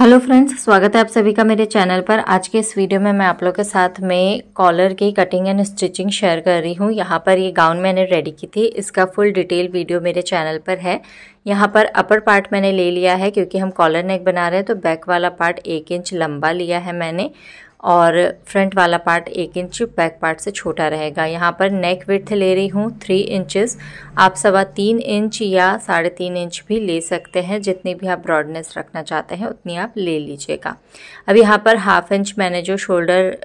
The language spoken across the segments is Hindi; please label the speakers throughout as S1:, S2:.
S1: हेलो फ्रेंड्स स्वागत है आप सभी का मेरे चैनल पर आज के इस वीडियो में मैं आप लोग के साथ में कॉलर की कटिंग एंड स्टिचिंग शेयर कर रही हूँ यहाँ पर ये गाउन मैंने रेडी की थी इसका फुल डिटेल वीडियो मेरे चैनल पर है यहाँ पर अपर पार्ट मैंने ले लिया है क्योंकि हम कॉलर नेक बना रहे हैं तो बैक वाला पार्ट एक इंच लंबा लिया है मैंने और फ्रंट वाला पार्ट एक इंच बैक पार्ट से छोटा रहेगा यहाँ पर नेक विथ ले रही हूँ थ्री इंचेस आप सवा तीन इंच या साढ़े तीन इंच भी ले सकते हैं जितनी भी आप ब्रॉडनेस रखना चाहते हैं उतनी आप ले लीजिएगा अब यहाँ पर हाफ इंच मैंने जो शोल्डर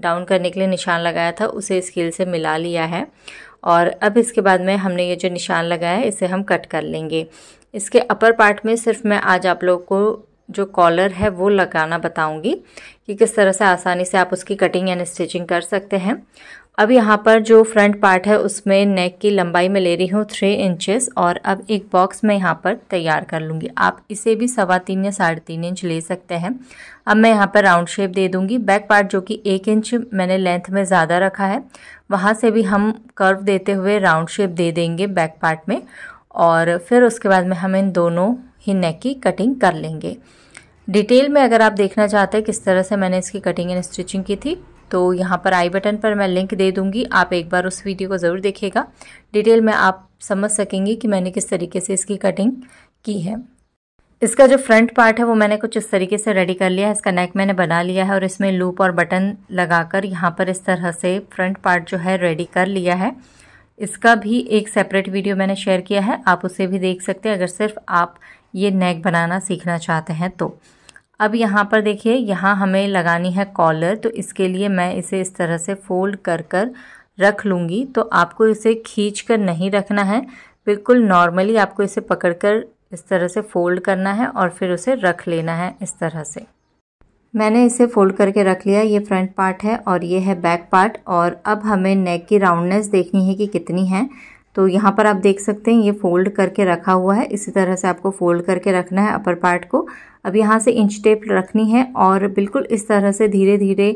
S1: डाउन करने के लिए निशान लगाया था उसे स्केल से मिला लिया है और अब इसके बाद में हमने ये जो निशान लगाया है इसे हम कट कर लेंगे इसके अपर पार्ट में सिर्फ मैं आज आप लोग को जो कॉलर है वो लगाना बताऊंगी कि किस तरह से आसानी से आप उसकी कटिंग एंड स्टिचिंग कर सकते हैं अब यहाँ पर जो फ्रंट पार्ट है उसमें नेक की लंबाई में ले रही हूँ थ्री इंचेस और अब एक बॉक्स मैं यहाँ पर तैयार कर लूँगी आप इसे भी सवा तीन या साढ़े तीन इंच ले सकते हैं अब मैं यहाँ पर राउंड शेप दे दूँगी बैक पार्ट जो कि एक इंच मैंने लेंथ में ज़्यादा रखा है वहाँ से भी हम कर्व देते हुए राउंड शेप दे देंगे बैक पार्ट में और फिर उसके बाद में हम इन दोनों ही नेक की कटिंग कर लेंगे डिटेल में अगर आप देखना चाहते हैं किस तरह से मैंने इसकी कटिंग एंड स्टिचिंग की थी तो यहाँ पर आई बटन पर मैं लिंक दे दूँगी आप एक बार उस वीडियो को ज़रूर देखेगा डिटेल में आप समझ सकेंगे कि मैंने किस तरीके से इसकी कटिंग की है इसका जो फ्रंट पार्ट है वो मैंने कुछ इस तरीके से रेडी कर लिया है इसका नेक मैंने बना लिया है और इसमें लूप और बटन लगाकर यहाँ पर इस तरह से फ्रंट पार्ट जो है रेडी कर लिया है इसका भी एक सेपरेट वीडियो मैंने शेयर किया है आप उसे भी देख सकते हैं अगर सिर्फ आप ये नेक बनाना सीखना चाहते हैं तो अब यहाँ पर देखिए यहाँ हमें लगानी है कॉलर तो इसके लिए मैं इसे इस तरह से फोल्ड कर कर रख लूँगी तो आपको इसे खींच कर नहीं रखना है बिल्कुल नॉर्मली आपको इसे पकड़ कर इस तरह से फोल्ड करना है और फिर उसे रख लेना है इस तरह से मैंने इसे फोल्ड करके रख लिया ये फ्रंट पार्ट है और ये है बैक पार्ट और अब हमें नेक की राउंडनेस देखनी है कि कितनी है तो यहाँ पर आप देख सकते हैं ये फोल्ड करके रखा हुआ है इसी तरह से आपको फोल्ड करके रखना है अपर पार्ट को अब यहाँ से इंच टेप रखनी है और बिल्कुल इस तरह से धीरे धीरे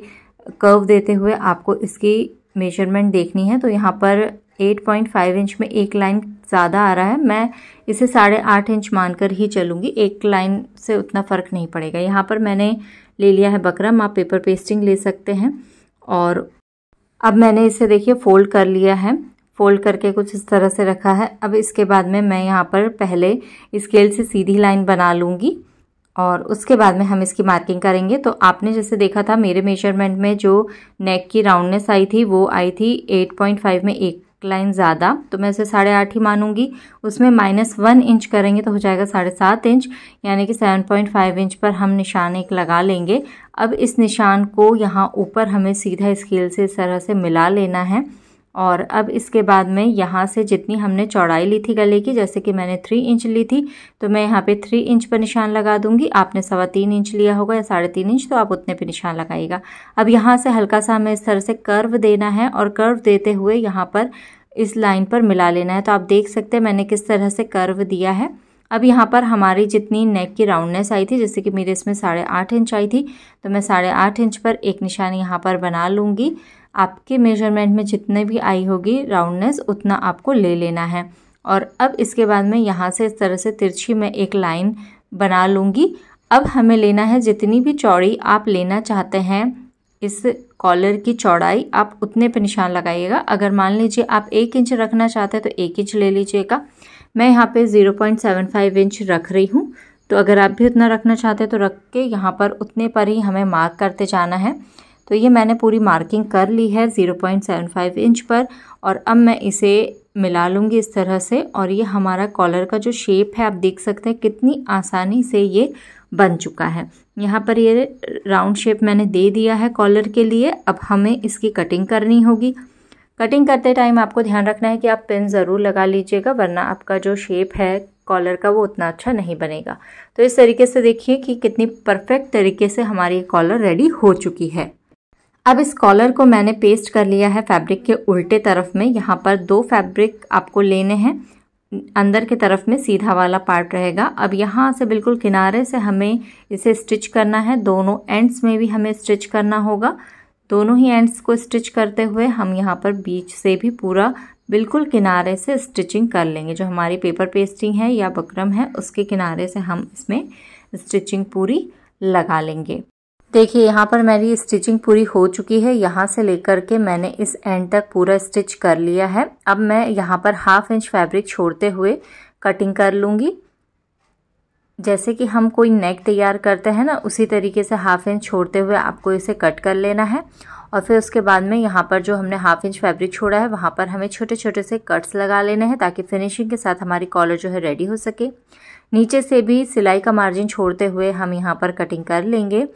S1: कर्व देते हुए आपको इसकी मेजरमेंट देखनी है तो यहाँ पर 8.5 इंच में एक लाइन ज़्यादा आ रहा है मैं इसे साढ़े आठ इंच मानकर ही चलूँगी एक लाइन से उतना फ़र्क नहीं पड़ेगा यहाँ पर मैंने ले लिया है बकरम आप पेपर पेस्टिंग ले सकते हैं और अब मैंने इसे देखिए फोल्ड कर लिया है फोल्ड करके कुछ इस तरह से रखा है अब इसके बाद में मैं यहाँ पर पहले स्केल से सीधी लाइन बना लूँगी और उसके बाद में हम इसकी मार्किंग करेंगे तो आपने जैसे देखा था मेरे मेजरमेंट में जो नेक की राउंडनेस आई थी वो आई थी 8.5 में एक लाइन ज़्यादा तो मैं उसे साढ़े आठ ही मानूंगी उसमें माइनस वन इंच करेंगे तो हो जाएगा साढ़े सात इंच यानी कि सेवन पॉइंट फाइव इंच पर हम निशान एक लगा लेंगे अब इस निशान को यहाँ ऊपर हमें सीधा स्केल से इस तरह से मिला लेना है और अब इसके बाद में यहाँ से जितनी हमने चौड़ाई ली थी गले की जैसे कि मैंने थ्री इंच ली थी तो मैं यहाँ पे थ्री इंच पर निशान लगा दूंगी आपने सवा तीन इंच लिया होगा या साढ़े तीन इंच तो आप उतने पे निशान लगाइएगा अब यहाँ से हल्का सा हमें इस तरह से कर्व देना है और कर्व देते हुए यहाँ पर इस लाइन पर मिला लेना है तो आप देख सकते हैं मैंने किस तरह से कर्व दिया है अब यहाँ पर हमारी जितनी नेक की राउंडनेस आई थी जैसे कि मेरे इसमें साढ़े आठ इंच आई थी तो मैं साढ़े आठ इंच पर एक निशान यहाँ पर बना लूँगी आपके मेजरमेंट में जितने भी आई होगी राउंडनेस उतना आपको ले लेना है और अब इसके बाद में यहाँ से इस तरह से तिरछी में एक लाइन बना लूँगी अब हमें लेना है जितनी भी चौड़ी आप लेना चाहते हैं इस कॉलर की चौड़ाई आप उतने पर निशान लगाइएगा अगर मान लीजिए आप एक इंच रखना चाहते हैं तो एक इंच ले लीजिएगा मैं यहाँ पे 0.75 इंच रख रही हूँ तो अगर आप भी उतना रखना चाहते हैं तो रख के यहाँ पर उतने पर ही हमें मार्क करते जाना है तो ये मैंने पूरी मार्किंग कर ली है zero point seven five inch पर और अब मैं इसे मिला लूँगी इस तरह से और ये हमारा कॉलर का जो शेप है आप देख सकते हैं कितनी आसानी से ये बन चुका है यहाँ पर ये राउंड शेप मैंने दे दिया है कॉलर के लिए अब हमें इसकी कटिंग करनी होगी कटिंग करते टाइम आपको ध्यान रखना है कि आप पिन ज़रूर लगा लीजिएगा वरना आपका जो शेप है कॉलर का वो उतना अच्छा नहीं बनेगा तो इस तरीके से देखिए कि कितनी परफेक्ट तरीके से हमारी कॉलर रेडी हो चुकी है अब इस कॉलर को मैंने पेस्ट कर लिया है फैब्रिक के उल्टे तरफ में यहाँ पर दो फैब्रिक आपको लेने हैं अंदर के तरफ में सीधा वाला पार्ट रहेगा अब यहाँ से बिल्कुल किनारे से हमें इसे स्टिच करना है दोनों एंड्स में भी हमें स्टिच करना होगा दोनों ही एंड्स को स्टिच करते हुए हम यहाँ पर बीच से भी पूरा बिल्कुल किनारे से स्टिचिंग कर लेंगे जो हमारी पेपर पेस्टिंग है या बकरम है उसके किनारे से हम इसमें स्टिचिंग पूरी लगा लेंगे देखिए यहाँ पर मेरी स्टिचिंग पूरी हो चुकी है यहाँ से लेकर के मैंने इस एंड तक पूरा स्टिच कर लिया है अब मैं यहाँ पर हाफ इंच फैब्रिक छोड़ते हुए कटिंग कर लूँगी जैसे कि हम कोई नेक तैयार करते हैं ना उसी तरीके से हाफ इंच छोड़ते हुए आपको इसे कट कर लेना है और फिर उसके बाद में यहाँ पर जो हमने हाफ इंच फैब्रिक छोड़ा है वहाँ पर हमें छोटे छोटे से कट्स लगा लेने हैं ताकि फिनिशिंग के साथ हमारी कॉलर जो है रेडी हो सके नीचे से भी सिलाई का मार्जिन छोड़ते हुए हम यहाँ पर कटिंग कर लेंगे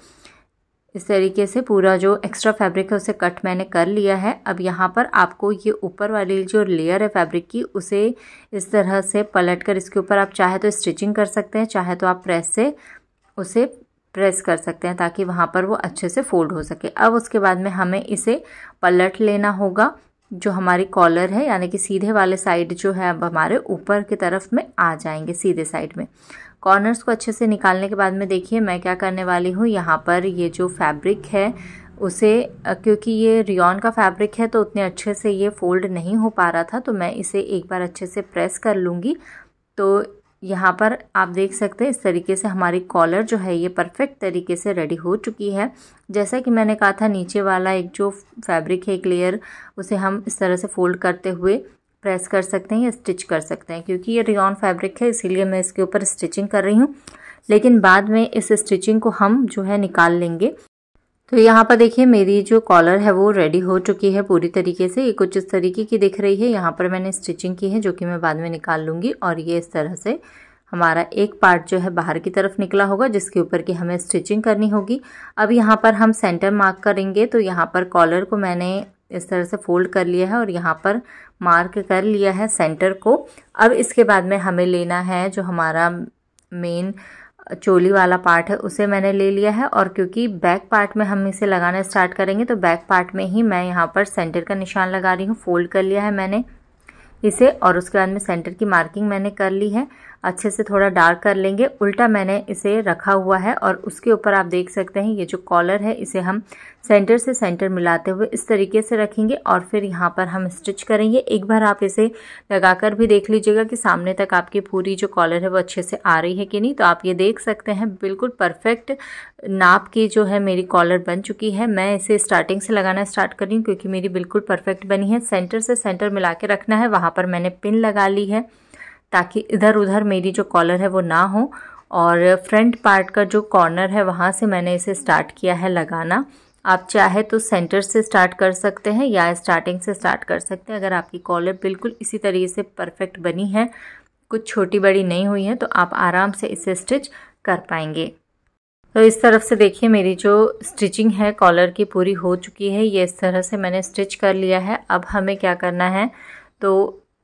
S1: इस तरीके से पूरा जो एक्स्ट्रा फैब्रिक है उसे कट मैंने कर लिया है अब यहाँ पर आपको ये ऊपर वाली जो लेयर है फैब्रिक की उसे इस तरह से पलट कर इसके ऊपर आप चाहे तो स्टिचिंग कर सकते हैं चाहे तो आप प्रेस से उसे प्रेस कर सकते हैं ताकि वहाँ पर वो अच्छे से फोल्ड हो सके अब उसके बाद में हमें इसे पलट लेना होगा जो हमारी कॉलर है यानी कि सीधे वाले साइड जो है अब हमारे ऊपर की तरफ में आ जाएंगे सीधे साइड में कॉर्नर्स को अच्छे से निकालने के बाद में देखिए मैं क्या करने वाली हूँ यहाँ पर ये जो फैब्रिक है उसे क्योंकि ये रियॉन का फैब्रिक है तो उतने अच्छे से ये फोल्ड नहीं हो पा रहा था तो मैं इसे एक बार अच्छे से प्रेस कर लूँगी तो यहाँ पर आप देख सकते हैं इस तरीके से हमारी कॉलर जो है ये परफेक्ट तरीके से रेडी हो चुकी है जैसा कि मैंने कहा था नीचे वाला एक जो फैब्रिक है एक लेयर उसे हम इस तरह से फोल्ड करते हुए प्रेस कर सकते हैं या स्टिच कर सकते हैं क्योंकि ये रियॉन फैब्रिक है इसीलिए मैं इसके ऊपर स्टिचिंग कर रही हूँ लेकिन बाद में इस स्टिचिंग को हम जो है निकाल लेंगे तो यहाँ पर देखिए मेरी जो कॉलर है वो रेडी हो चुकी है पूरी तरीके से ये कुछ इस तरीके की दिख रही है यहाँ पर मैंने स्टिचिंग की है जो कि मैं बाद में निकाल लूँगी और ये इस तरह से हमारा एक पार्ट जो है बाहर की तरफ निकला होगा जिसके ऊपर की हमें स्टिचिंग करनी होगी अब यहाँ पर हम सेंटर मार्क करेंगे तो यहाँ पर कॉलर को मैंने इस तरह से फोल्ड कर लिया है और यहाँ पर मार्क कर लिया है सेंटर को अब इसके बाद में हमें लेना है जो हमारा मेन चोली वाला पार्ट है उसे मैंने ले लिया है और क्योंकि बैक पार्ट में हम इसे लगाना स्टार्ट करेंगे तो बैक पार्ट में ही मैं यहाँ पर सेंटर का निशान लगा रही हूँ फोल्ड कर लिया है मैंने इसे और उसके बाद में सेंटर की मार्किंग मैंने कर ली है अच्छे से थोड़ा डार्क कर लेंगे उल्टा मैंने इसे रखा हुआ है और उसके ऊपर आप देख सकते हैं ये जो कॉलर है इसे हम सेंटर से सेंटर मिलाते हुए इस तरीके से रखेंगे और फिर यहाँ पर हम स्टिच करेंगे एक बार आप इसे लगाकर भी देख लीजिएगा कि सामने तक आपकी पूरी जो कॉलर है वो अच्छे से आ रही है कि नहीं तो आप ये देख सकते हैं बिल्कुल परफेक्ट नाप की जो है मेरी कॉलर बन चुकी है मैं इसे स्टार्टिंग से लगाना स्टार्ट कर रही हूँ क्योंकि मेरी बिल्कुल परफेक्ट बनी है सेंटर से सेंटर मिला के रखना है वहाँ पर मैंने पिन लगा ली है ताकि इधर उधर मेरी जो कॉलर है वो ना हो और फ्रंट पार्ट का जो कॉर्नर है वहाँ से मैंने इसे स्टार्ट किया है लगाना आप चाहे तो सेंटर से स्टार्ट कर सकते हैं या स्टार्टिंग से स्टार्ट कर सकते हैं अगर आपकी कॉलर बिल्कुल इसी तरीके से परफेक्ट बनी है कुछ छोटी बड़ी नहीं हुई है तो आप आराम से इसे स्टिच कर पाएंगे तो इस तरफ से देखिए मेरी जो स्टिचिंग है कॉलर की पूरी हो चुकी है ये इस तरह से मैंने स्टिच कर लिया है अब हमें क्या करना है तो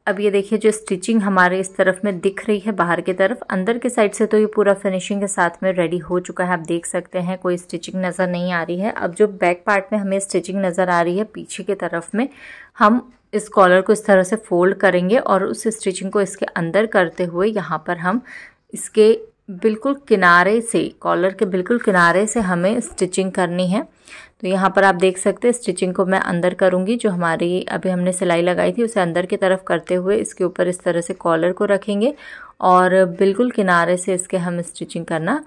S1: अब ये देखिए जो स्टिचिंग हमारे इस तरफ में दिख रही है बाहर की तरफ अंदर के साइड से तो ये पूरा फिनिशिंग के साथ में रेडी हो चुका है आप देख सकते हैं कोई स्टिचिंग नज़र नहीं आ रही है अब जो बैक पार्ट में हमें स्टिचिंग नज़र आ रही है पीछे की तरफ में हम इस कॉलर को इस तरह से फोल्ड करेंगे और उस स्टिचिंग को इसके अंदर करते हुए यहाँ पर हम इसके बिल्कुल किनारे से कॉलर के बिल्कुल किनारे से हमें स्टिचिंग करनी है तो यहाँ पर आप देख सकते हैं स्टिचिंग को मैं अंदर करूँगी जो हमारी अभी हमने सिलाई लगाई थी उसे अंदर की तरफ करते हुए इसके ऊपर इस तरह से कॉलर को रखेंगे और बिल्कुल किनारे से इसके हम स्टिचिंग करना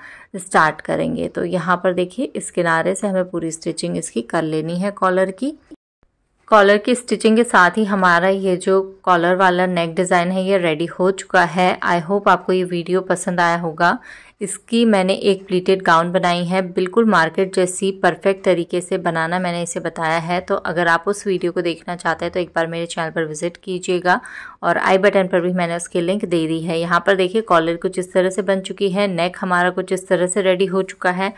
S1: स्टार्ट करेंगे तो यहाँ पर देखिए इस किनारे से हमें पूरी स्टिचिंग इसकी कर लेनी है कॉलर की कॉलर की स्टिचिंग के साथ ही हमारा ये जो कॉलर वाला नेक डिज़ाइन है ये रेडी हो चुका है आई होप आपको ये वीडियो पसंद आया होगा इसकी मैंने एक प्लीटेड गाउन बनाई है बिल्कुल मार्केट जैसी परफेक्ट तरीके से बनाना मैंने इसे बताया है तो अगर आप उस वीडियो को देखना चाहते हैं तो एक बार मेरे चैनल पर विजिट कीजिएगा और आई बटन पर भी मैंने उसकी लिंक दे दी है यहाँ पर देखिए कॉलर कुछ इस तरह से बन चुकी है नेक हमारा कुछ इस तरह से रेडी हो चुका है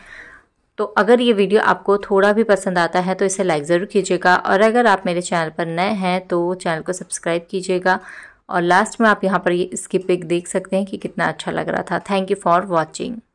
S1: तो अगर ये वीडियो आपको थोड़ा भी पसंद आता है तो इसे लाइक ज़रूर कीजिएगा और अगर आप मेरे चैनल पर नए हैं तो चैनल को सब्सक्राइब कीजिएगा और लास्ट में आप यहाँ पर ये इसकी पिक देख सकते हैं कि कितना अच्छा लग रहा था थैंक यू फॉर वॉचिंग